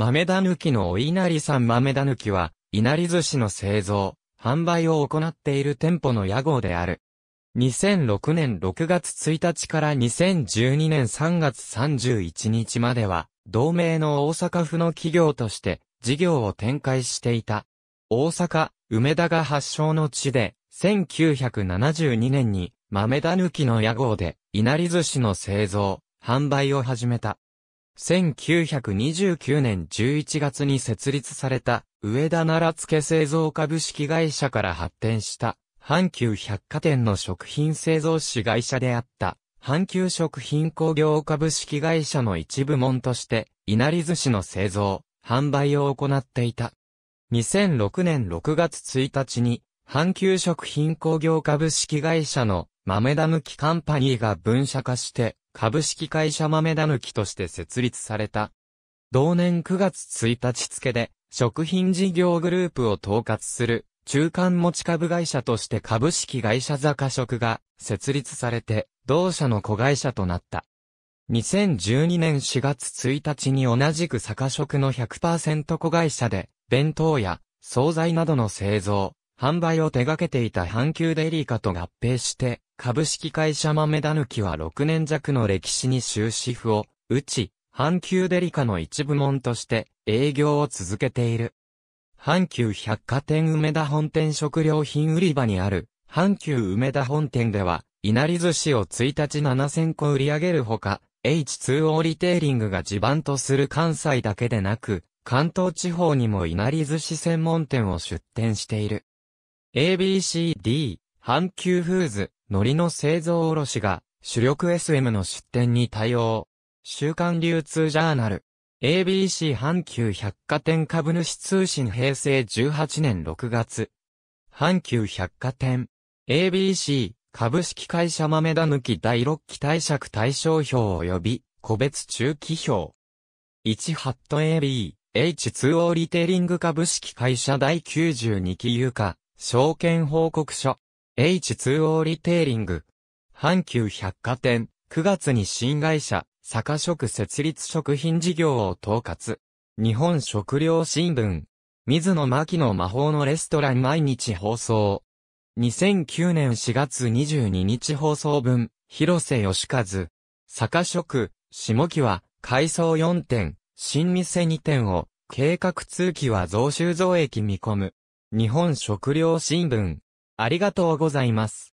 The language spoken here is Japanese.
豆田抜きのお稲荷さん豆田抜きは、稲荷寿司の製造、販売を行っている店舗の屋号である。2006年6月1日から2012年3月31日までは、同盟の大阪府の企業として事業を展開していた。大阪、梅田が発祥の地で、1972年に豆田抜きの屋号で、稲荷寿司の製造、販売を始めた。1929年11月に設立された、上田奈良付け製造株式会社から発展した、阪急百貨店の食品製造士会社であった、阪急食品工業株式会社の一部門として、稲荷寿司の製造、販売を行っていた。2006年6月1日に、阪急食品工業株式会社の豆ダムキカンパニーが分社化して、株式会社豆だぬきとして設立された。同年9月1日付で、食品事業グループを統括する、中間持ち株会社として株式会社坂食が設立されて、同社の子会社となった。2012年4月1日に同じく坂食の100%子会社で、弁当や、惣菜などの製造、販売を手掛けていた阪急デリカと合併して、株式会社豆だぬきは6年弱の歴史に終止符を打ち、阪急デリカの一部門として営業を続けている。阪急百貨店梅田本店食料品売り場にある阪急梅田本店では、稲荷寿司を1日7000個売り上げるほか、H2O リテイリングが地盤とする関西だけでなく、関東地方にも稲荷寿司専門店を出店している。ABCD、阪急フーズ、海苔の製造卸が、主力 SM の出店に対応。週刊流通ジャーナル。ABC 阪急百貨店株主通信平成18年6月。阪急百貨店。ABC 株式会社豆田抜き第6期貸借対象表及び個別中期表。1ハット AB、H2O リテイリング株式会社第92期有価、証券報告書、H2O リテイリング、阪急百貨店、9月に新会社、坂食設立食品事業を統括。日本食料新聞、水野真紀の魔法のレストラン毎日放送。2009年4月22日放送分、広瀬義和。坂食、下木は、改装4点、新店2点を、計画通期は増収増益見込む。日本食料新聞。ありがとうございます。